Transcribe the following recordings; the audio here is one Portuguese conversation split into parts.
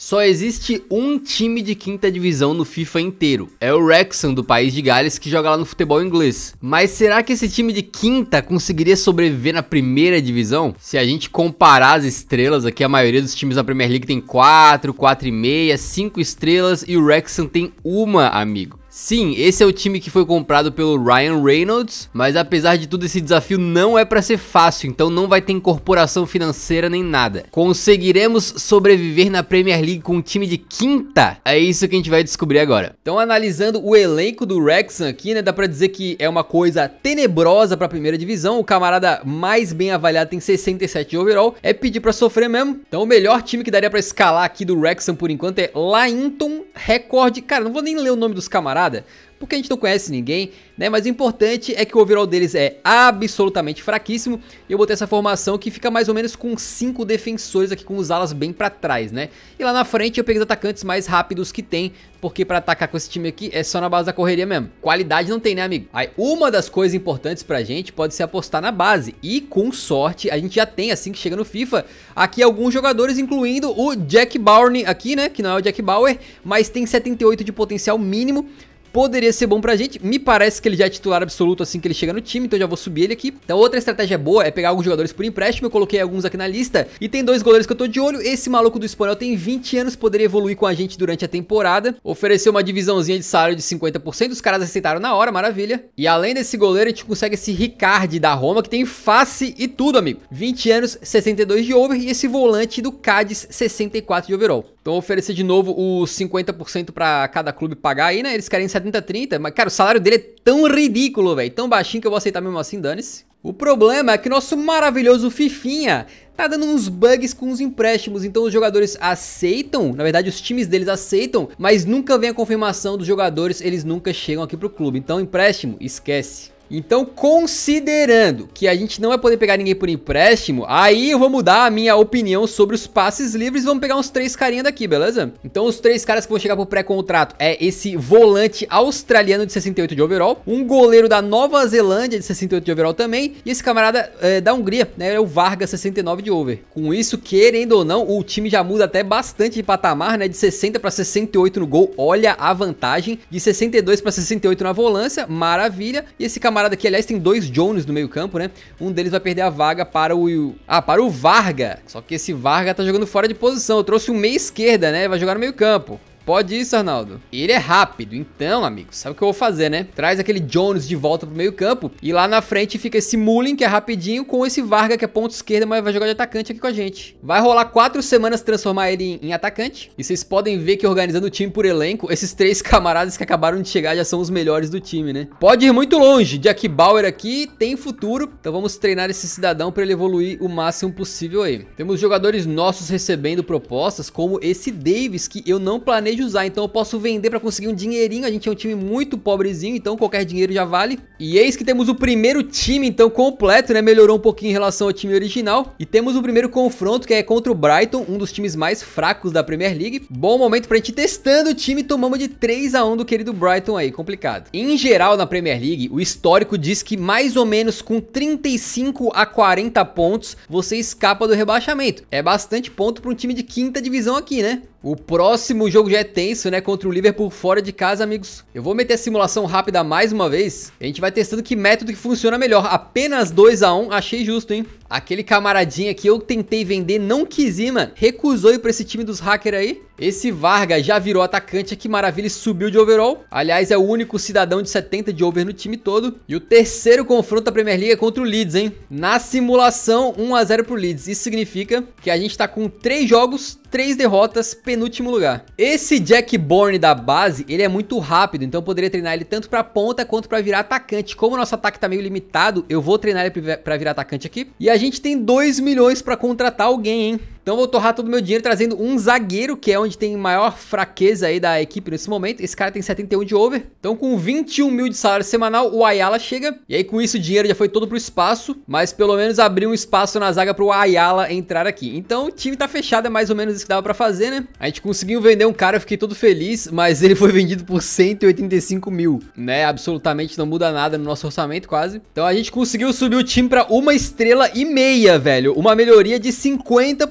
Só existe um time de quinta divisão no FIFA inteiro. É o Wrexham do país de Gales que joga lá no futebol inglês. Mas será que esse time de quinta conseguiria sobreviver na primeira divisão? Se a gente comparar as estrelas aqui, a maioria dos times da Premier League tem 4, 4,5, 5 estrelas e o Wrexham tem uma, amigo. Sim, esse é o time que foi comprado pelo Ryan Reynolds, mas apesar de tudo esse desafio não é para ser fácil, então não vai ter incorporação financeira nem nada. Conseguiremos sobreviver na Premier League com um time de quinta? É isso que a gente vai descobrir agora. Então analisando o elenco do Wrexham aqui, né, dá para dizer que é uma coisa tenebrosa para a primeira divisão. O camarada mais bem avaliado tem 67 de overall, é pedir para sofrer mesmo. Então o melhor time que daria para escalar aqui do Wrexham por enquanto é Lainton Record. Cara, não vou nem ler o nome dos camaradas parada? Porque a gente não conhece ninguém, né? Mas o importante é que o overall deles é absolutamente fraquíssimo. E eu botei essa formação que fica mais ou menos com 5 defensores aqui com os alas bem pra trás, né? E lá na frente eu peguei os atacantes mais rápidos que tem, porque pra atacar com esse time aqui é só na base da correria mesmo. Qualidade não tem, né, amigo? Aí uma das coisas importantes pra gente pode ser apostar na base. E com sorte, a gente já tem, assim que chega no FIFA, aqui alguns jogadores, incluindo o Jack Bourne aqui, né? Que não é o Jack Bauer, mas tem 78 de potencial mínimo poderia ser bom pra gente. Me parece que ele já é titular absoluto assim que ele chega no time, então já vou subir ele aqui. Então outra estratégia boa é pegar alguns jogadores por empréstimo, eu coloquei alguns aqui na lista. E tem dois goleiros que eu tô de olho, esse maluco do espanhol tem 20 anos, poderia evoluir com a gente durante a temporada. Ofereceu uma divisãozinha de salário de 50%, os caras aceitaram na hora, maravilha. E além desse goleiro, a gente consegue esse Ricard da Roma, que tem face e tudo, amigo. 20 anos, 62 de over e esse volante do Cádiz, 64 de overall. Então, oferecer de novo os 50% para cada clube pagar aí, né? Eles querem 70-30, mas, cara, o salário dele é tão ridículo, velho. Tão baixinho que eu vou aceitar mesmo assim, dane-se. O problema é que nosso maravilhoso Fifinha tá dando uns bugs com os empréstimos, então os jogadores aceitam, na verdade os times deles aceitam, mas nunca vem a confirmação dos jogadores, eles nunca chegam aqui pro clube, então empréstimo, esquece. Então, considerando que a gente não vai poder pegar ninguém por empréstimo, aí eu vou mudar a minha opinião sobre os passes livres. e Vamos pegar uns três carinhas daqui, beleza? Então, os três caras que vão chegar pro pré-contrato é esse volante australiano de 68 de overall, um goleiro da Nova Zelândia de 68 de overall também, e esse camarada é, da Hungria, né? É o Varga, 69 de over. Com isso, querendo ou não, o time já muda até bastante de patamar, né? De 60 para 68 no gol, olha a vantagem. De 62 para 68 na volância, maravilha. E esse camarada camarada aqui, aliás, tem dois Jones no meio campo, né? Um deles vai perder a vaga para o... Ah, para o Varga. Só que esse Varga tá jogando fora de posição. Eu trouxe o meio esquerda, né? Vai jogar no meio campo. Pode isso, Arnaldo. Ele é rápido, então, amigo, sabe o que eu vou fazer, né? Traz aquele Jones de volta pro meio campo e lá na frente fica esse Mullin, que é rapidinho, com esse Varga, que é ponto esquerda, mas vai jogar de atacante aqui com a gente. Vai rolar quatro semanas transformar ele em, atacante e vocês podem ver que organizando o time por elenco, esses três camaradas que acabaram de chegar já são os melhores do time, né? Pode ir muito longe, Jack Bauer aqui tem futuro, então vamos treinar esse cidadão para ele evoluir o máximo possível aí. Temos jogadores nossos recebendo propostas, como esse Davis, que eu não planejo usar, então eu posso vender para conseguir um dinheirinho. A gente é um time muito pobrezinho, então qualquer dinheiro já vale. E eis que temos o primeiro time, então, completo, né? Melhorou um pouquinho em relação ao time original. E temos o primeiro confronto, que é contra o Brighton, um dos times mais fracos da Premier League. Bom momento pra gente testando o time, tomamos de 3x1 do querido Brighton aí, complicado. Em geral, na Premier League, o histórico diz que mais ou menos com 35 a 40 pontos, você escapa do rebaixamento. É bastante ponto para um time de quinta divisão aqui, né? O próximo jogo já é tenso, né? Contra o Liverpool fora de casa, amigos. Eu vou meter a simulação rápida mais uma vez. A gente vai testando que método que funciona melhor. Apenas 2x1, achei justo, hein? Aquele camaradinha que eu tentei vender, não quis ir, mano. Recusou ir pra esse time dos hackers aí. Esse Vargas já virou atacante, que maravilha, ele subiu de overall. Aliás, é o único cidadão de 70 de over no time todo. E o terceiro confronto da Premier League é contra o Leeds, hein? Na simulação, 1x0 pro Leeds. Isso significa que a gente tá com 3 jogos, 3 derrotas, penúltimo lugar. Esse Jack Bourne da base, ele é muito rápido, então eu poderia treinar ele tanto pra ponta quanto pra virar atacante. Como o nosso ataque tá meio limitado, eu vou treinar ele pra virar atacante aqui. E a gente tem 2 milhões pra contratar alguém, hein? Então vou torrar todo o meu dinheiro trazendo um zagueiro, que é onde tem maior fraqueza aí da equipe nesse momento. Esse cara tem 71 de over. Então com 21 mil de salário semanal, o Ayala chega. E aí com isso o dinheiro já foi todo pro espaço, mas pelo menos abriu um espaço na zaga pro Ayala entrar aqui. Então o time tá fechado, é mais ou menos isso que dava pra fazer, né? A gente conseguiu vender um cara, eu fiquei todo feliz, mas ele foi vendido por 185 mil, né? Absolutamente não muda nada no nosso orçamento quase. Então a gente conseguiu subir o time pra uma estrela e meia, velho. Uma melhoria de 50%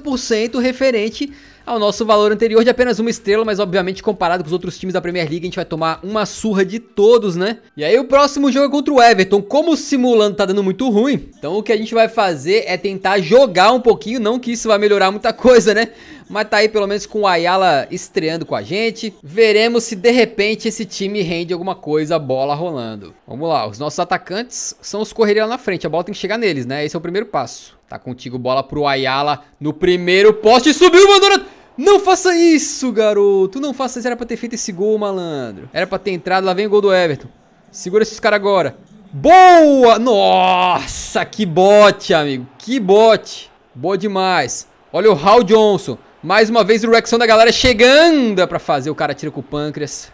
referente ao nosso valor anterior de apenas uma estrela, mas obviamente comparado com os outros times da Premier League, a gente vai tomar uma surra de todos, né? E aí o próximo jogo é contra o Everton. Como o simulando tá dando muito ruim, então o que a gente vai fazer é tentar jogar um pouquinho, não que isso vai melhorar muita coisa, né? Mas tá aí pelo menos com o Ayala estreando com a gente. Veremos se de repente esse time rende alguma coisa, bola rolando. Vamos lá, os nossos atacantes são os correria lá na frente. A bola tem que chegar neles, né? Esse é o primeiro passo. Tá contigo, bola pro Ayala no primeiro poste. Subiu, mandou na... Não faça isso, garoto. Não faça isso. Era pra ter feito esse gol, malandro. Era pra ter entrado. Lá vem o gol do Everton. Segura esses caras agora. Boa! Nossa, que bote, amigo. Que bote. Boa demais. Olha o Hal Johnson. Mais uma vez o Rexon da galera chegando pra fazer. O cara tira com o pâncreas.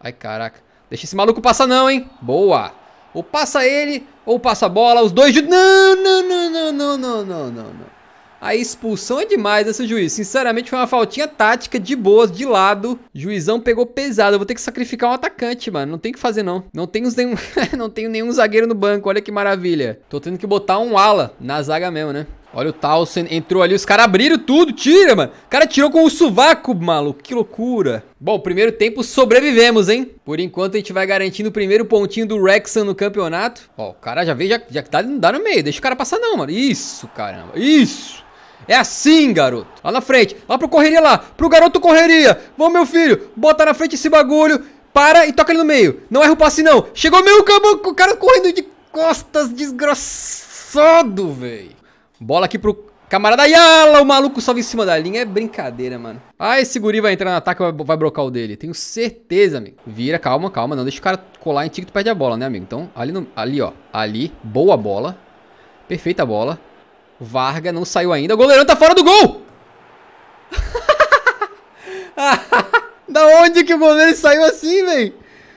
Ai, caraca. Deixa esse maluco passar não, hein? Boa. Ou passa ele, ou passa a bola. Os dois... Não, não, não, não, não, não, não, não. A expulsão é demais esse juiz. Sinceramente, foi uma faltinha tática de boas, de lado. Juizão pegou pesado. Eu vou ter que sacrificar um atacante, mano. Não tem o que fazer, não. Não tenho nenhum, não tenho nenhum zagueiro no banco. Olha que maravilha. Tô tendo que botar um ala na zaga mesmo, né? Olha o Towson, entrou ali, os caras abriram tudo, tira, mano. O cara tirou com o sovaco, maluco, que loucura. Bom, primeiro tempo sobrevivemos, hein? Por enquanto a gente vai garantindo o primeiro pontinho do Rexham no campeonato. Ó, o cara já veio, já, já tá, não dá no meio, deixa o cara passar não, mano. Isso, caramba, isso. É assim, garoto. Lá na frente, lá pro correria lá, pro garoto correria. Vamos, meu filho, bota na frente esse bagulho, para e toca ele no meio. Não erra o passe não. Chegou meu campo, o cara correndo de costas, desgraçado, velho. Bola aqui pro camarada Yala, o maluco salva em cima da linha. É brincadeira, mano. Ah, esse guri vai entrar no ataque e vai, vai brocar o dele. Tenho certeza, amigo. Vira, calma, calma. Não deixa o cara colar em ti que tu perde a bola, né, amigo? Então, ali, no, ali ó. Ali, boa bola. Perfeita bola. Varga não saiu ainda. O goleirão tá fora do gol! da onde que o goleiro saiu assim, velho?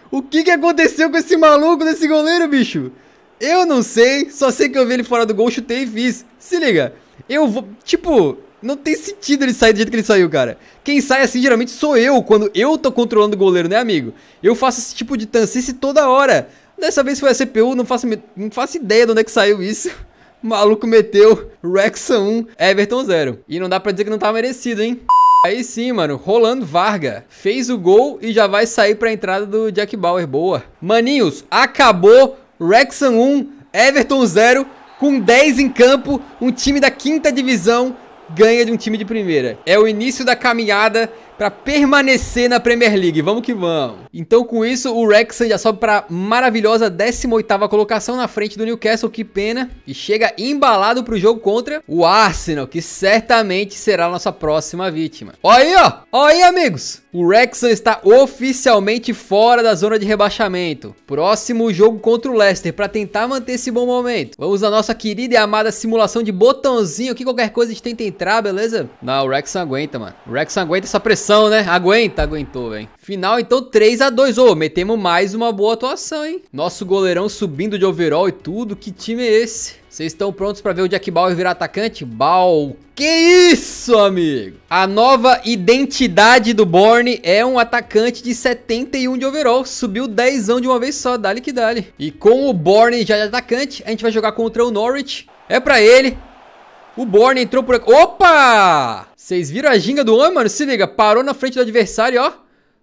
O que que aconteceu com esse maluco desse goleiro, bicho? Eu não sei, só sei que eu vi ele fora do gol, chutei e fiz. Se liga, eu vou. Tipo, não tem sentido ele sair do jeito que ele saiu, cara. Quem sai assim geralmente sou eu, quando eu tô controlando o goleiro, né, amigo? Eu faço esse tipo de tancice toda hora. Dessa vez foi a CPU, não faço, não faço ideia de onde é que saiu isso. maluco meteu Rexa 1, Everton 0. E não dá pra dizer que não tava merecido, hein? Aí sim, mano, Rolando Varga fez o gol e já vai sair pra entrada do Jack Bauer, boa. Maninhos, acabou Wrexham 1, Everton 0, com 10 em campo, um time da quinta divisão ganha de um time de primeira. É o início da caminhada para permanecer na Premier League. Vamos que vamos. Então, com isso, o Wrexham já sobe para maravilhosa 18ª colocação na frente do Newcastle, que pena, e chega embalado para o jogo contra o Arsenal, que certamente será a nossa próxima vítima. Olha aí, ó. Olha aí, amigos. O Wrexham está oficialmente fora da zona de rebaixamento. Próximo jogo contra o Leicester para tentar manter esse bom momento. Vamos à nossa querida e amada simulação de botãozinho que qualquer coisa a gente tenta entrar, beleza? Não, o Wrexham aguenta, mano. O Wrexham aguenta essa pressão, né? Aguenta, aguentou, velho. Final então 3 a 2 Ô, oh, metemos mais uma boa atuação, hein? Nosso goleirão subindo de overall e tudo. Que time é esse? Vocês estão prontos para ver o Jack Ball virar atacante? Bal, que isso, amigo? A nova identidade do Borne é um atacante de 71 de overall. Subiu 10 de uma vez só, dali que dali. E com o Borne já de atacante, a gente vai jogar contra o Norwich. É para ele. O Borne entrou por aqui. Opa! Vocês viram a ginga do homem, mano? Se liga, parou na frente do adversário, ó.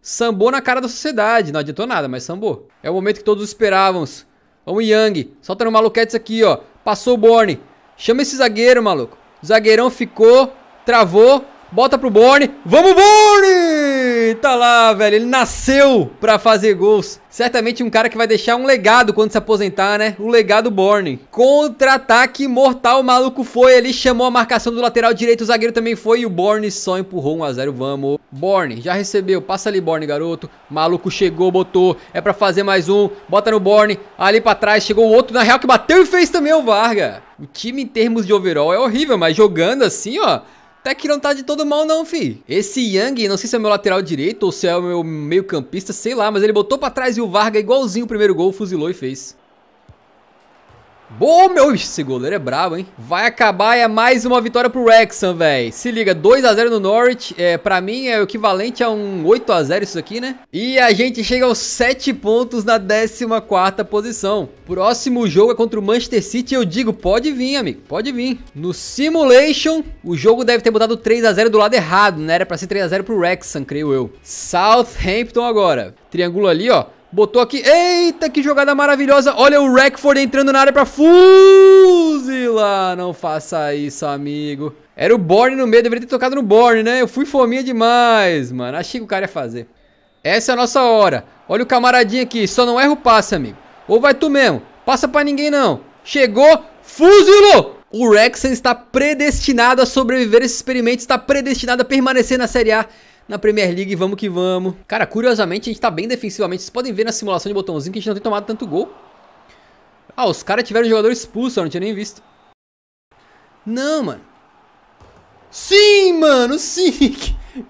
Sambou na cara da sociedade. Não adiantou nada, mas sambou. É o momento que todos esperávamos. Vamos, Yang. Solta no maluquete aqui, ó. Passou o Borne. Chama esse zagueiro, maluco. zagueirão ficou, travou, Bota pro Borne. Vamos, Borne! Tá lá, velho. Ele nasceu pra fazer gols. Certamente um cara que vai deixar um legado quando se aposentar, né? O legado Borne. Contra-ataque mortal. O maluco foi ali, chamou a marcação do lateral direito. O zagueiro também foi. E o Borne só empurrou 1x0. Vamos. Borne, já recebeu. Passa ali, Borne, garoto. Maluco chegou, botou. É pra fazer mais um. Bota no Borne. Ali pra trás. Chegou o outro na real que bateu e fez também o Varga. O time em termos de overall é horrível, mas jogando assim, ó. Até que não tá de todo mal não, fi. Esse Yang, não sei se é meu lateral direito ou se é o meu meio campista, sei lá, mas ele botou pra trás e o Varga igualzinho o primeiro gol, fuzilou e fez. Boa, meu, esse goleiro é brabo, hein? Vai acabar, é mais uma vitória pro Wrexham, velho. Se liga, 2x0 no Norwich, é, pra mim é o equivalente a um 8x0 isso aqui, né? E a gente chega aos 7 pontos na 14ª posição. Próximo jogo é contra o Manchester City, eu digo, pode vir, amigo, pode vir. No Simulation, o jogo deve ter botado 3x0 do lado errado, né? Era pra ser 3x0 pro Wrexham, creio eu. Southampton agora. Triângulo ali, ó. Botou aqui. Eita, que jogada maravilhosa. Olha o Rackford entrando na área para fuzilar. Não faça isso, amigo. Era o Borne no meio. Deveria ter tocado no Borne, né? Eu fui fominha demais, mano. Achei que o cara ia fazer. Essa é a nossa hora. Olha o camaradinho aqui. Só não erra o passe, amigo. Ou vai tu mesmo. Passa para ninguém, não. Chegou. Fuzilou. O Rexen está predestinado a sobreviver esse experimento. Está predestinado a permanecer na Série A na Premier League, vamos que vamos. Cara, curiosamente, a gente tá bem defensivamente. Vocês podem ver na simulação de botãozinho que a gente não tem tomado tanto gol. Ah, os caras tiveram jogador expulso, eu não tinha nem visto. Não, mano. Sim, mano, sim.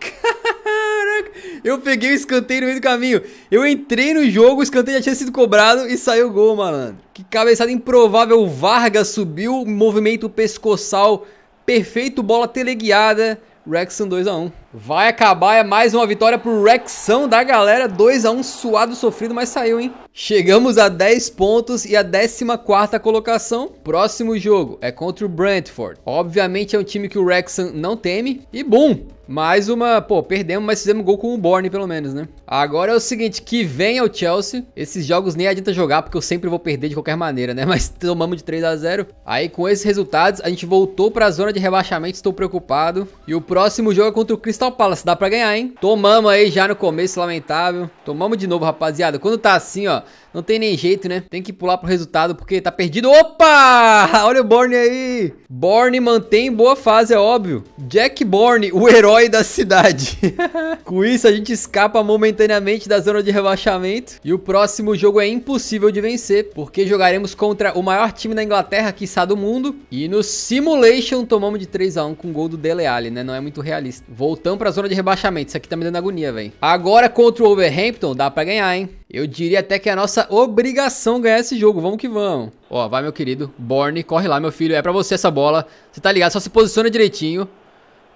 Caraca, eu peguei o escanteio no meio do caminho. Eu entrei no jogo, o escanteio já tinha sido cobrado e saiu o gol, malandro. Que cabeçada improvável. Vargas subiu, movimento pescoçal perfeito, bola teleguiada. Rexon 2x1. Vai acabar, é mais uma vitória pro Rexão da galera, 2x1 um, suado, sofrido, mas saiu, hein? Chegamos a 10 pontos e a 14ª colocação. Próximo jogo é contra o Brentford. Obviamente é um time que o Wrexham não teme. E bum! Mais uma, pô, perdemos, mas fizemos gol com o Borne pelo menos, né? Agora é o seguinte, que vem ao Chelsea. Esses jogos nem adianta jogar porque eu sempre vou perder de qualquer maneira, né? Mas tomamos de 3 a 0. Aí com esses resultados, a gente voltou para a zona de rebaixamento, estou preocupado. E o próximo jogo é contra o Crystal Crystal Palace, dá pra ganhar, hein? Tomamos aí já no começo, lamentável. Tomamos de novo, rapaziada. Quando tá assim, ó, não tem nem jeito, né? Tem que pular pro resultado, porque tá perdido. Opa! Olha o Borne aí! Borne mantém boa fase, é óbvio. Jack Borne, o herói da cidade. Com isso, a gente escapa momentaneamente da zona de rebaixamento. E o próximo jogo é impossível de vencer, porque jogaremos contra o maior time da Inglaterra, quiçá do mundo. E no Simulation tomamos de 3x1 com o gol do Dele Alli, né? Não é muito realista. Voltamos classificação pra zona de rebaixamento. Isso aqui tá me dando agonia, velho. Agora contra o Overhampton, dá pra ganhar, hein? Eu diria até que é a nossa obrigação ganhar esse jogo. Vamos que vamos. Ó, vai, meu querido. Borne, corre lá, meu filho. É pra você essa bola. Você tá ligado? Só se posiciona direitinho.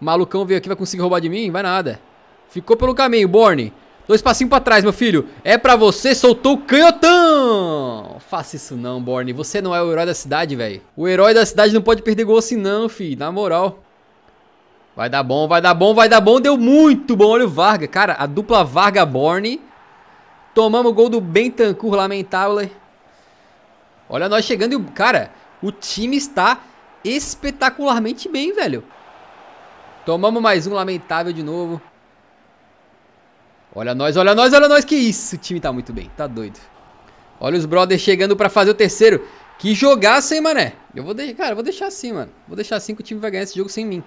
Malucão veio aqui, vai conseguir roubar de mim? Vai nada. Ficou pelo caminho, Borne. Dois passinhos pra trás, meu filho. É pra você, soltou o canhotão. Faça isso não, Borne. Você não é o herói da cidade, velho. O herói da cidade não pode perder gol assim não, filho. Na moral. Vai dar bom, vai dar bom, vai dar bom. Deu muito bom. Olha o Varga. Cara, a dupla Varga-Borne. Tomamos o gol do Bentancur, lamentável. Olha nós chegando e, cara, o time está espetacularmente bem, velho. Tomamos mais um lamentável de novo. Olha nós, olha nós, olha nós. Que isso, o time tá muito bem, tá doido. Olha os brothers chegando para fazer o terceiro. Que jogaço, hein, mané. Eu vou deixar, cara, eu vou deixar assim, mano. Vou deixar assim que o time vai ganhar esse jogo sem mim.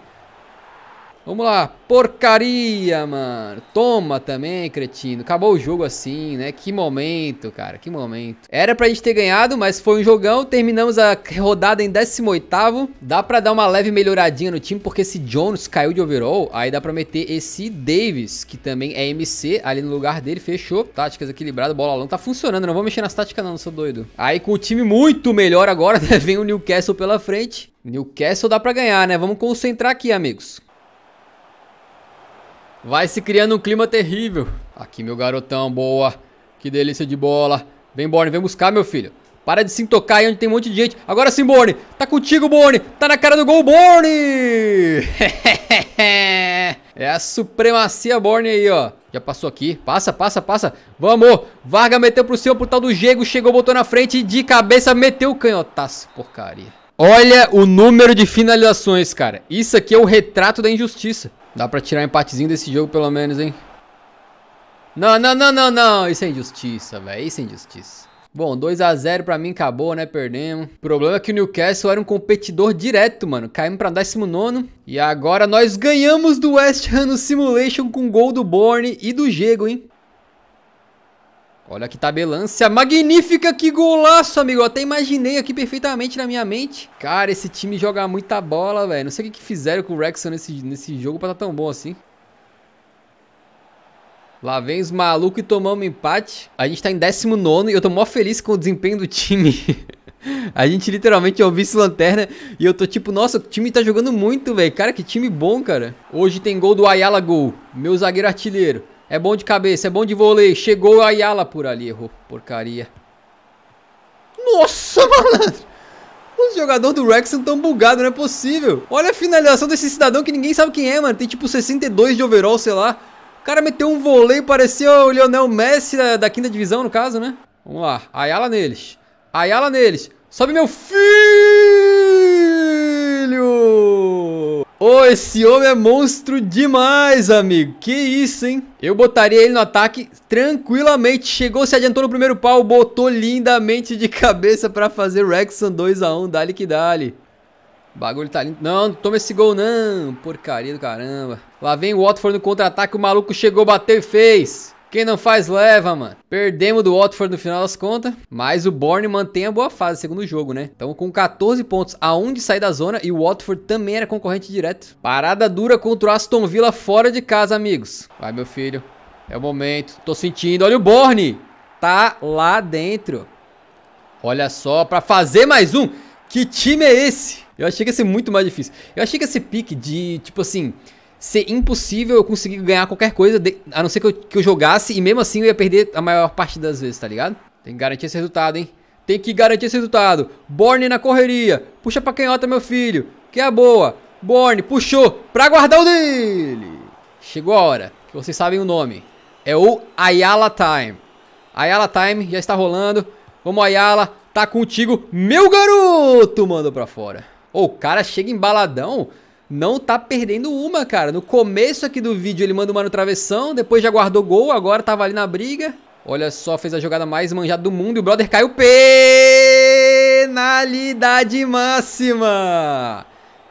Vamos lá, porcaria, mano. Toma também, cretino. Acabou o jogo assim, né? Que momento, cara, que momento. Era pra gente ter ganhado, mas foi um jogão. Terminamos a rodada em 18º. Dá pra dar uma leve melhoradinha no time, porque se Jones caiu de overall, aí dá pra meter esse Davis, que também é MC, ali no lugar dele. Fechou. Táticas equilibradas, bola longa. Tá funcionando, não vou mexer nas táticas não, não sou doido. Aí com o time muito melhor agora, né? Vem o Newcastle pela frente. Newcastle dá pra ganhar, né? Vamos concentrar aqui, amigos. Vai se criando um clima terrível. Aqui, meu garotão, boa. Que delícia de bola. Vem, Borne, vem buscar, meu filho. Para de se intocar aí onde tem um monte de gente. Agora sim, Borne. Tá contigo, Borne. Tá na cara do gol, Borne. é a supremacia Borne aí, ó. Já passou aqui. Passa, passa, passa. Vamos. Varga meteu pro seu, pro tal do Diego. Chegou, botou na frente. De cabeça, meteu o canhotaço. Porcaria. Olha o número de finalizações, cara. Isso aqui é o retrato da injustiça. Dá pra tirar um empatezinho desse jogo, pelo menos, hein? Não, não, não, não, não. Isso é injustiça, velho. Isso é injustiça. Bom, 2x0 pra mim acabou, né? Perdemos. O problema é que o Newcastle era um competidor direto, mano. Caímos pra 19. E agora nós ganhamos do West Ham no Simulation com gol do Bourne e do Diego, hein? Olha que tabelância magnífica, que golaço, amigo. Eu até imaginei aqui perfeitamente na minha mente. Cara, esse time joga muita bola, velho. Não sei o que, que fizeram com o Rexon nesse, nesse jogo pra estar tá tão bom assim. Lá vem os malucos e tomamos empate. A gente tá em 19 e eu tô mó feliz com o desempenho do time. A gente literalmente é o vice-lanterna e eu tô tipo, nossa, o time tá jogando muito, velho. Cara, que time bom, cara. Hoje tem gol do Ayala Gol, meu zagueiro artilheiro. É bom de cabeça, é bom de vôlei. Chegou a Ayala por ali, errou. Porcaria. Nossa, malandro! Os jogadores do Rex são tão bugados, não é possível. Olha a finalização desse cidadão que ninguém sabe quem é, mano. Tem tipo 62 de overall, sei lá. O cara meteu um vôlei, parecia o Lionel Messi da, da quinta divisão, no caso, né? Vamos lá. Ayala neles. Ayala neles. Sobe meu filho! Oh, esse homem é monstro demais, amigo. Que isso, hein? Eu botaria ele no ataque tranquilamente. Chegou, se adiantou no primeiro pau. Botou lindamente de cabeça pra fazer Rexon 2x1. Dali que dali. Bagulho tá lindo. Não, não toma esse gol, não. Porcaria do caramba. Lá vem o Watford no contra-ataque. O maluco chegou, bateu e fez. Quem não faz, leva, mano. Perdemos do Watford no final das contas, mas o Borne mantém a boa fase, segundo o jogo, né? Então, com 14 pontos a 1 de sair da zona, e o Watford também era concorrente direto. Parada dura contra o Aston Villa fora de casa, amigos. Vai, meu filho. É o momento. Tô sentindo. Olha o Borne. Tá lá dentro. Olha só, pra fazer mais um. Que time é esse? Eu achei que ia ser muito mais difícil. Eu achei que esse pique de, tipo assim ser impossível eu conseguir ganhar qualquer coisa, de, a não ser que eu, que eu jogasse, e mesmo assim eu ia perder a maior parte das vezes, tá ligado? Tem que garantir esse resultado, hein? Tem que garantir esse resultado. Borne na correria. Puxa pra canhota, meu filho. Que é a boa. Borne, puxou pra guardar o dele. Chegou a hora, que vocês sabem o nome. É o Ayala Time. Ayala Time já está rolando. Vamos, Ayala. Tá contigo. Meu garoto! Mandou pra fora. Oh, o cara chega embaladão não tá perdendo uma, cara. No começo aqui do vídeo ele manda uma no travessão, depois já guardou gol, agora tava ali na briga. Olha só, fez a jogada mais manjada do mundo e o brother caiu penalidade máxima.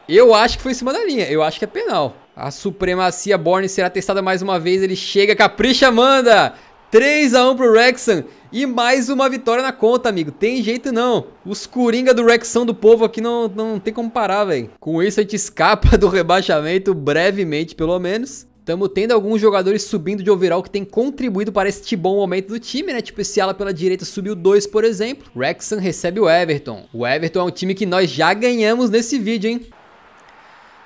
Eu acho que foi em cima da linha, eu acho que é penal. A supremacia Borne será testada mais uma vez, ele chega, capricha, manda. 3x1 pro Rexham e mais uma vitória na conta, amigo. Tem jeito não. Os Coringa do Rexão do povo aqui não, não tem como parar, velho. Com isso a gente escapa do rebaixamento brevemente, pelo menos. Estamos tendo alguns jogadores subindo de overall que tem contribuído para este bom momento do time, né? Tipo, esse ala pela direita subiu dois, por exemplo. Rexham recebe o Everton. O Everton é um time que nós já ganhamos nesse vídeo, hein?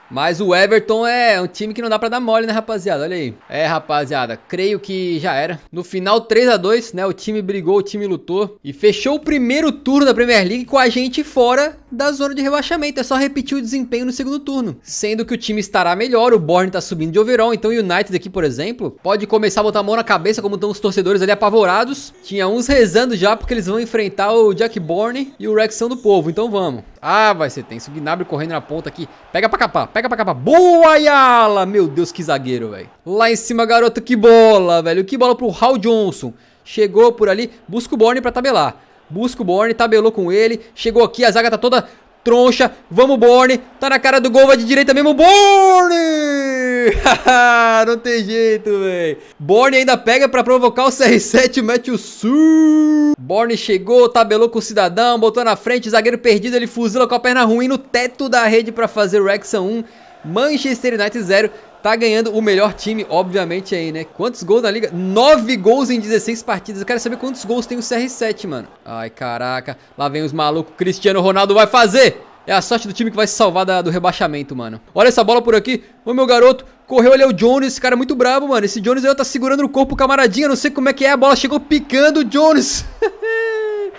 Mas o Everton é um time que não dá para dar mole, né, rapaziada? Olha aí. É, rapaziada, creio que já era. No final, 3 a 2 né? O time brigou, o time lutou. E fechou o primeiro turno da Premier League com a gente fora da zona de rebaixamento, é só repetir o desempenho no segundo turno. Sendo que o time estará melhor, o Borne tá subindo de overall, então o United aqui, por exemplo, pode começar a botar a mão na cabeça, como estão os torcedores ali apavorados. Tinha uns rezando já, porque eles vão enfrentar o Jack Borne e o Rexão do Povo, então vamos. Ah, vai ser tenso. Gnabry correndo na ponta aqui. Pega pra capar, pega pra capar. Boa, Yala! Meu Deus, que zagueiro, velho. Lá em cima, garoto, que bola, velho. Que bola pro Hal Johnson. Chegou por ali, busca o Borne pra tabelar. Busca o Borne, tabelou com ele. Chegou aqui, a zaga tá toda troncha. Vamos, Borne. Tá na cara do gol, vai de direita mesmo. Borne! Não tem jeito, velho. Borne ainda pega pra provocar o CR7 mete o sul. Borne chegou, tabelou com o cidadão, botou na frente. Zagueiro perdido, ele fuzila com a perna ruim no teto da rede pra fazer o Rexham 1. Manchester United 0, tá ganhando o melhor time, obviamente, aí, né? Quantos gols na liga? 9 gols em 16 partidas. Eu quero saber quantos gols tem o CR7, mano. Ai, caraca. Lá vem os malucos. Cristiano Ronaldo vai fazer. É a sorte do time que vai se salvar da, do rebaixamento, mano. Olha essa bola por aqui. O meu garoto correu ali o Jones. Esse cara é muito brabo, mano. Esse Jones aí tá segurando o corpo, camaradinha. Não sei como é que é. A bola chegou picando o Jones.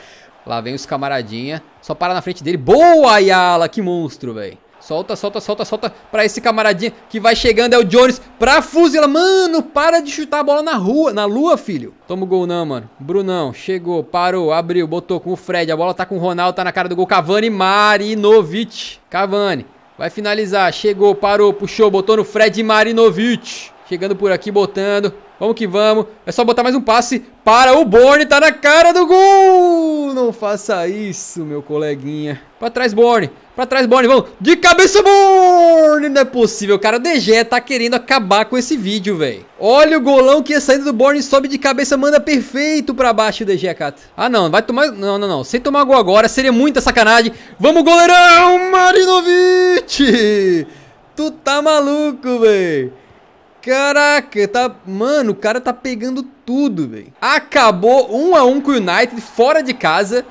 Lá vem os camaradinha. Só para na frente dele. Boa, Ayala. Que monstro, velho. Solta, solta, solta, solta pra esse camaradinha que vai chegando. É o Jones pra fuzila. Mano, para de chutar a bola na rua, na lua, filho. Toma o gol não, mano. Brunão, chegou, parou, abriu, botou com o Fred. A bola tá com o Ronaldo, tá na cara do gol. Cavani, Marinovic. Cavani, vai finalizar. Chegou, parou, puxou, botou no Fred Marinovic. Chegando por aqui, botando. Vamos que vamos. É só botar mais um passe para o Borne. Tá na cara do gol! Não faça isso, meu coleguinha. Pra trás, Borne. Pra trás, Borne. Vamos. De cabeça, Borne. Não é possível, cara. O DG tá querendo acabar com esse vídeo, velho. Olha o golão que é saindo do Borne. Sobe de cabeça, manda perfeito pra baixo o DG, Cata. Ah, não. Vai tomar... Não, não, não. Sem tomar gol agora seria muita sacanagem. Vamos, goleirão! Marinovic! Tu tá maluco, velho. Caraca, tá... Mano, o cara tá pegando tudo, velho. Acabou 1 um a 1 um com o United fora de casa.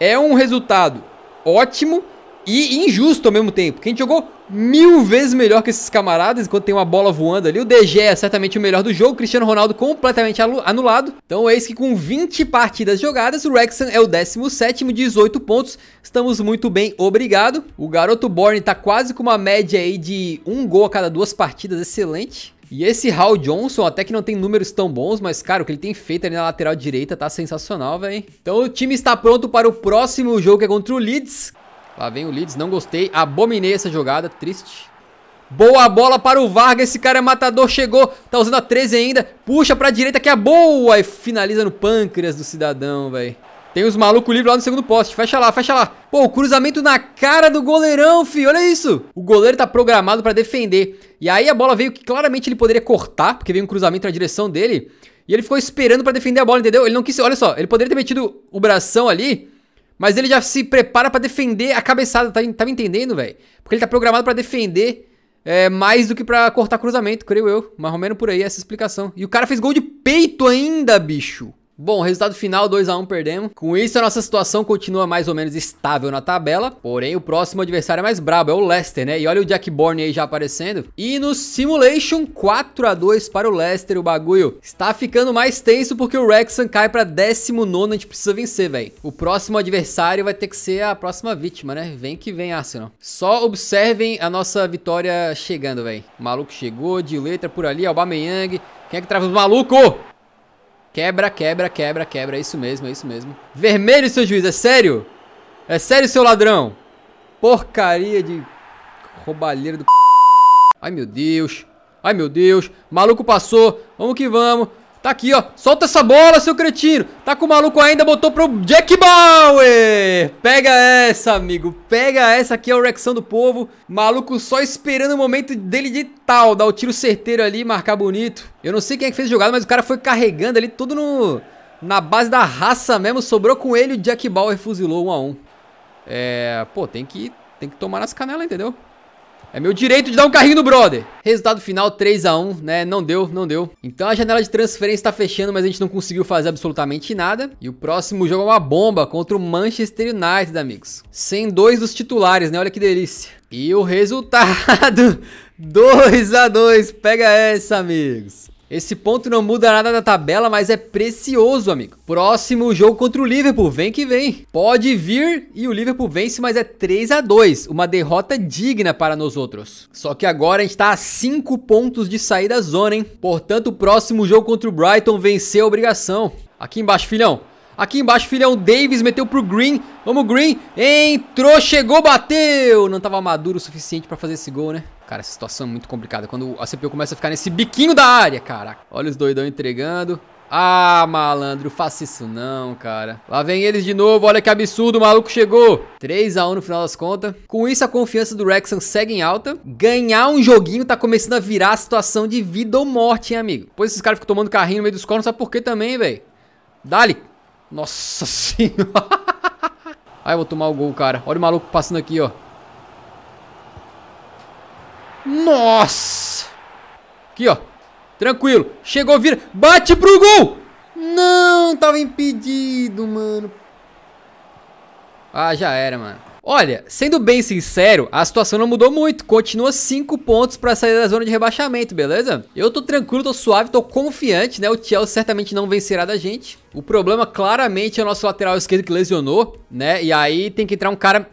É um resultado ótimo e injusto ao mesmo tempo. Quem jogou mil vezes melhor que esses camaradas, enquanto tem uma bola voando ali. O DG é certamente o melhor do jogo, Cristiano Ronaldo completamente anulado. Então é isso que com 20 partidas jogadas, o Rexan é o 17, 18 pontos. Estamos muito bem, obrigado. O garoto Borne está quase com uma média aí de um gol a cada duas partidas, excelente. E esse Hal Johnson até que não tem números tão bons, mas cara, o que ele tem feito ali na lateral direita tá sensacional, velho. Então o time está pronto para o próximo jogo que é contra o Leeds. Lá vem o Leeds, não gostei, abominei essa jogada, triste. Boa bola para o Vargas, esse cara é matador, chegou, tá usando a 13 ainda, puxa para a direita que é boa e finaliza no pâncreas do cidadão, velho. Tem os malucos livres lá no segundo poste. Fecha lá, fecha lá. Pô, cruzamento na cara do goleirão, fi. Olha isso. O goleiro tá programado para defender. E aí a bola veio que claramente ele poderia cortar, porque veio um cruzamento na direção dele. E ele ficou esperando para defender a bola, entendeu? Ele não quis. Olha só, ele poderia ter metido o bração ali, mas ele já se prepara para defender a cabeçada, tá, tá me entendendo, velho? Porque ele tá programado para defender é, mais do que para cortar cruzamento, creio eu. Mais ou menos por aí essa explicação. E o cara fez gol de peito ainda, bicho. Bom, resultado final 2 a 1 perdemos. Com isso a nossa situação continua mais ou menos estável na tabela, porém o próximo adversário é mais brabo, é o Leicester, né? E olha o Jack Bourne aí já aparecendo. E no Simulation 4 a 2 para o Leicester, o bagulho está ficando mais tenso porque o Rexan cai para 19, a gente precisa vencer, velho. O próximo adversário vai ter que ser a próxima vítima, né? Vem que vem Arsenal. Só observem a nossa vitória chegando, velho. O maluco chegou de letra por ali, Aubameyang. Quem é que trava o maluco? Quebra, quebra, quebra, quebra. É isso mesmo, é isso mesmo. Vermelho, seu juiz, é sério? É sério, seu ladrão? Porcaria de roubalheira do c... Ai, meu Deus. Ai, meu Deus. Maluco passou. Vamos que vamos. Tá aqui, ó. Solta essa bola, seu cretino. Tá com o maluco ainda, botou pro Jack Bauer. Pega essa, amigo. Pega essa aqui, é o Rexão do povo. Maluco só esperando o momento dele de tal. Dar o tiro certeiro ali, marcar bonito. Eu não sei quem é que fez a jogada, mas o cara foi carregando ali tudo no... Na base da raça mesmo, sobrou com ele o Jack Bauer fuzilou um a um. É... Pô, tem que, tem que tomar nas canelas, entendeu? É meu direito de dar um carrinho no brother. Resultado final 3 a 1, né? Não deu, não deu. Então a janela de transferência está fechando, mas a gente não conseguiu fazer absolutamente nada. E o próximo jogo é uma bomba contra o Manchester United, amigos. Sem dois dos titulares, né? Olha que delícia. E o resultado 2 a 2. Pega essa, amigos. Esse ponto não muda nada da tabela, mas é precioso, amigo. Próximo jogo contra o Liverpool, vem que vem. Pode vir e o Liverpool vence, mas é 3 a 2 uma derrota digna para nós outros. Só que agora a gente tá a 5 pontos de sair da zona, hein? Portanto, o próximo jogo contra o Brighton vencer a obrigação. Aqui embaixo, filhão. Aqui embaixo, filhão, Davis meteu pro Green. Vamos, Green. Entrou, chegou, bateu. Não tava maduro o suficiente para fazer esse gol, né? Cara, essa situação é muito complicada. Quando a CPU começa a ficar nesse biquinho da área, caraca. Olha os doidão entregando. Ah, malandro, faça isso não, cara. Lá vem eles de novo, olha que absurdo, o maluco chegou. 3x1 no final das contas. Com isso, a confiança do Rexon segue em alta. Ganhar um joguinho tá começando a virar a situação de vida ou morte, hein, amigo? Pois esses caras ficam tomando carrinho no meio dos cornos, sabe por quê também, velho? Dali. Nossa senhora. Ai, eu vou tomar o gol, cara. Olha o maluco passando aqui, ó. Nossa! Aqui, ó. Tranquilo. Chegou, vira. Bate pro gol! Não, tava impedido, mano. Ah, já era, mano. Olha, sendo bem sincero, a situação não mudou muito. Continua 5 pontos para sair da zona de rebaixamento, beleza? Eu tô tranquilo, tô suave, tô confiante, né? O Chelsea certamente não vencerá da gente. O problema claramente é o nosso lateral esquerdo que lesionou, né? E aí tem que entrar um cara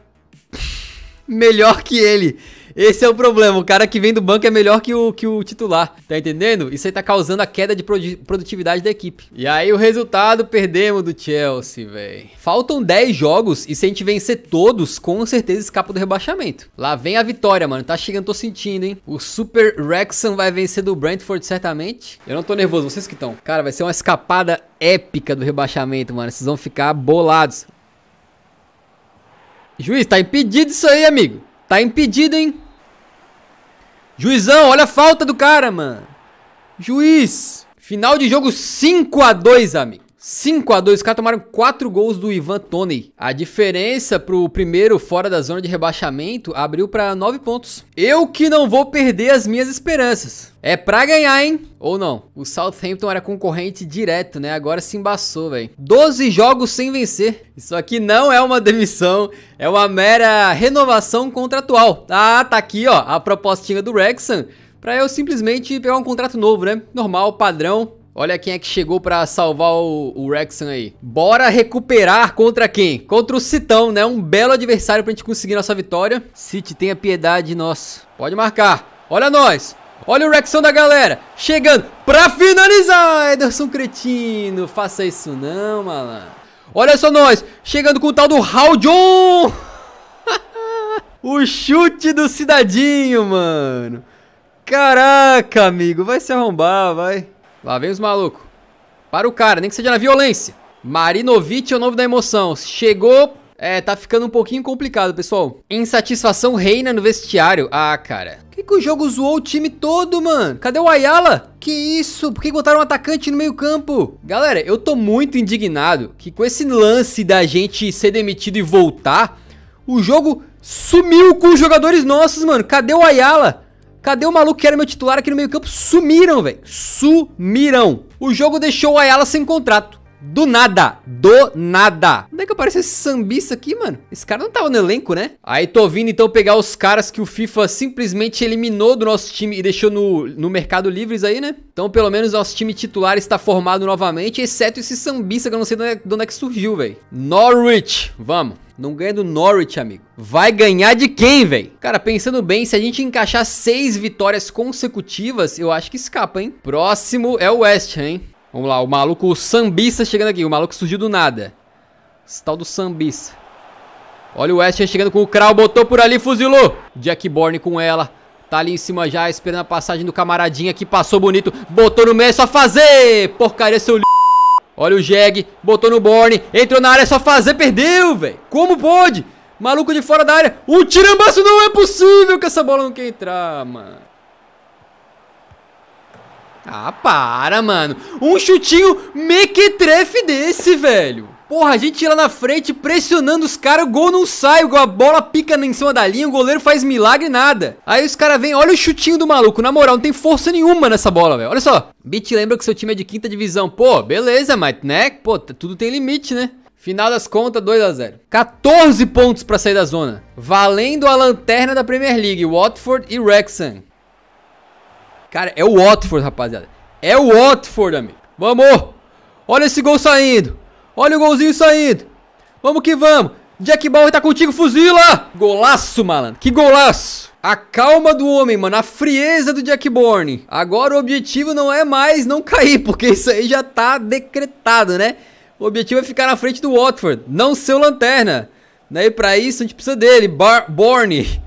melhor que ele. Esse é o problema. O cara que vem do banco é melhor que o, que o titular. Tá entendendo? Isso aí tá causando a queda de produtividade da equipe. E aí o resultado perdemos do Chelsea, velho. Faltam 10 jogos e se a gente vencer todos, com certeza escapa do rebaixamento. Lá vem a vitória, mano. Tá chegando, tô sentindo, hein? O Super Rexon vai vencer do Brentford certamente. Eu não tô nervoso, vocês que estão. Cara, vai ser uma escapada épica do rebaixamento, mano. Vocês vão ficar bolados. Juiz, tá impedido isso aí, amigo. Tá impedido, hein? Juizão, olha a falta do cara, mano. Juiz. Final de jogo 5 x 2 amigo. 5 a 2 os caras tomaram 4 gols do Ivan Toney. A diferença pro primeiro fora da zona de rebaixamento abriu para 9 pontos. Eu que não vou perder as minhas esperanças. É pra ganhar, hein? Ou não? O Southampton era concorrente direto, né? Agora se embaçou, velho. 12 jogos sem vencer. Isso aqui não é uma demissão, é uma mera renovação contratual. Ah, tá aqui, ó, a propostinha do Rexham para eu simplesmente pegar um contrato novo, né? Normal, padrão, Olha quem é que chegou pra salvar o, o Rexan aí. Bora recuperar contra quem? Contra o Citão, né? Um belo adversário pra gente conseguir nossa vitória. City, tenha piedade de nós. Pode marcar. Olha nós. Olha o Rexon da galera, chegando pra finalizar, Ederson Cretino, faça isso não, malandro. Olha só nós, chegando com o tal do Hal John. o chute do Cidadinho, mano. Caraca, amigo, vai se arrombar, vai. Lá vem os malucos. Para o cara, nem que seja na violência. Marinovic é o novo da emoção. Chegou. É, tá ficando um pouquinho complicado, pessoal. Insatisfação reina no vestiário. Ah, cara. Por que, que o jogo zoou o time todo, mano? Cadê o Ayala? Que isso? Por que botaram um atacante no meio campo? Galera, eu tô muito indignado que com esse lance da gente ser demitido e voltar, o jogo sumiu com os jogadores nossos, mano. Cadê o Ayala? Cadê o maluco que era meu titular aqui no meio campo? Sumiram, velho. Sumiram. O jogo deixou o Ayala sem contrato. Do nada. Do nada. Onde é que apareceu esse sambista aqui, mano? Esse cara não tava no elenco, né? Aí tô vindo então pegar os caras que o FIFA simplesmente eliminou do nosso time e deixou no, no Mercado Livres aí, né? Então pelo menos nosso time titular está formado novamente, exceto esse sambista que eu não sei de onde é, de onde é que surgiu, velho. Norwich. Vamos. Não ganha do Norwich, amigo. Vai ganhar de quem, velho? Cara, pensando bem, se a gente encaixar seis vitórias consecutivas, eu acho que escapa, hein? Próximo é o West, hein? Vamos lá, o maluco o sambista chegando aqui. O maluco surgiu do nada. Esse tal do sambista. Olha o West chegando com o Kral, botou por ali, fuzilou. Jack Bourne com ela. Tá ali em cima já, esperando a passagem do camaradinha que passou bonito. Botou no meio, é só fazer. Porcaria, seu l... Olha o Jeg, botou no Borne, Entrou na área, é só fazer, perdeu, velho. Como pode? Maluco de fora da área. O tirambaço não é possível que essa bola não quer entrar, mano. Ah, para, mano. Um chutinho mequetrefe desse, velho. Porra, a gente lá na frente pressionando os caras, o gol não sai, a bola pica em cima da linha, o goleiro faz milagre nada. Aí os caras vêm, olha o chutinho do maluco, na moral, não tem força nenhuma nessa bola, velho. Olha só. Bit lembra que seu time é de quinta divisão. Pô, beleza, mas né? Pô, tudo tem limite, né? Final das contas, 2 a 0. 14 pontos para sair da zona, valendo a lanterna da Premier League, Watford e Wrexham. Cara, é o Watford, rapaziada. É o Watford, amigo. Vamos! Olha esse gol saindo. Olha o golzinho saindo. Vamos que vamos. Jack Ball tá contigo, fuzila! Golaço, malandro. Que golaço. A calma do homem, mano. A frieza do Jack Bourne. Agora o objetivo não é mais não cair, porque isso aí já tá decretado, né? O objetivo é ficar na frente do Watford, não ser o Lanterna. Né? E pra isso a gente precisa dele, Bar Borne.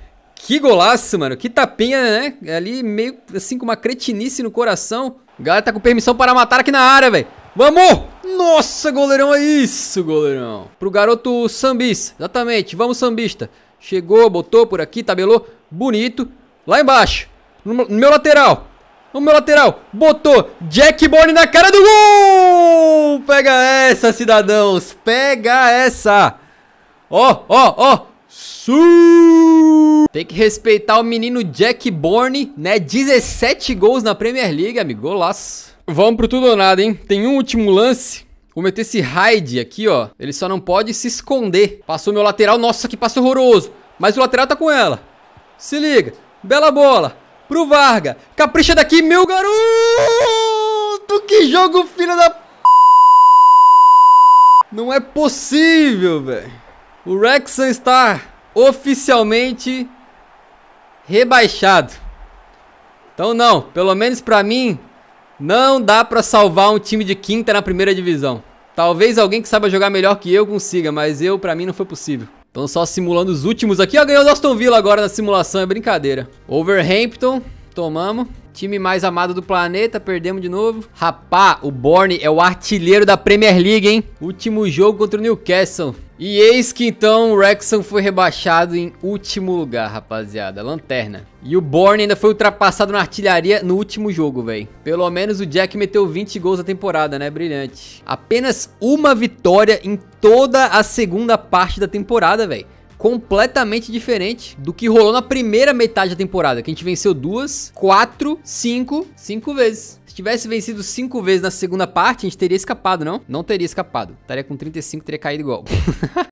Que golaço, mano. Que tapinha, né? É ali meio assim com uma cretinice no coração. galera tá com permissão para matar aqui na área, velho. Vamos! Nossa, goleirão, é isso, goleirão. Pro garoto Sambis. Exatamente. Vamos, Sambista. Chegou, botou por aqui, tabelou. Bonito. Lá embaixo. No meu lateral. No meu lateral. Botou. Jack Bone na cara do gol! Pega essa, cidadãos. Pega essa. Ó, ó, ó. Tem que respeitar o menino Jack Borne, né? 17 gols na Premier League, amigo. Golaço. Vamos pro tudo ou nada, hein? Tem um último lance. Vou meter esse Hyde aqui, ó. Ele só não pode se esconder. Passou meu lateral. Nossa, que passe horroroso. Mas o lateral tá com ela. Se liga. Bela bola. Pro Varga. Capricha daqui, meu garoto! Que jogo, filho da... Não é possível, velho. O Wrexham está oficialmente rebaixado. Então não, pelo menos para mim não dá para salvar um time de quinta na primeira divisão. Talvez alguém que saiba jogar melhor que eu consiga, mas eu para mim não foi possível. Então só simulando os últimos aqui, ó, ganhou o Aston Villa agora na simulação, é brincadeira. Overhampton, tomamos. Time mais amado do planeta, perdemos de novo. Rapá, o Borne é o artilheiro da Premier League, hein? Último jogo contra o Newcastle. E eis que então o Wrexham foi rebaixado em último lugar, rapaziada. Lanterna. E o Borne ainda foi ultrapassado na artilharia no último jogo, velho. Pelo menos o Jack meteu 20 gols na temporada, né? Brilhante. Apenas uma vitória em toda a segunda parte da temporada, velho completamente diferente do que rolou na primeira metade da temporada, que a gente venceu duas, quatro, cinco, cinco vezes. Se tivesse vencido cinco vezes na segunda parte, a gente teria escapado, não? Não teria escapado. Estaria com 35, teria caído igual.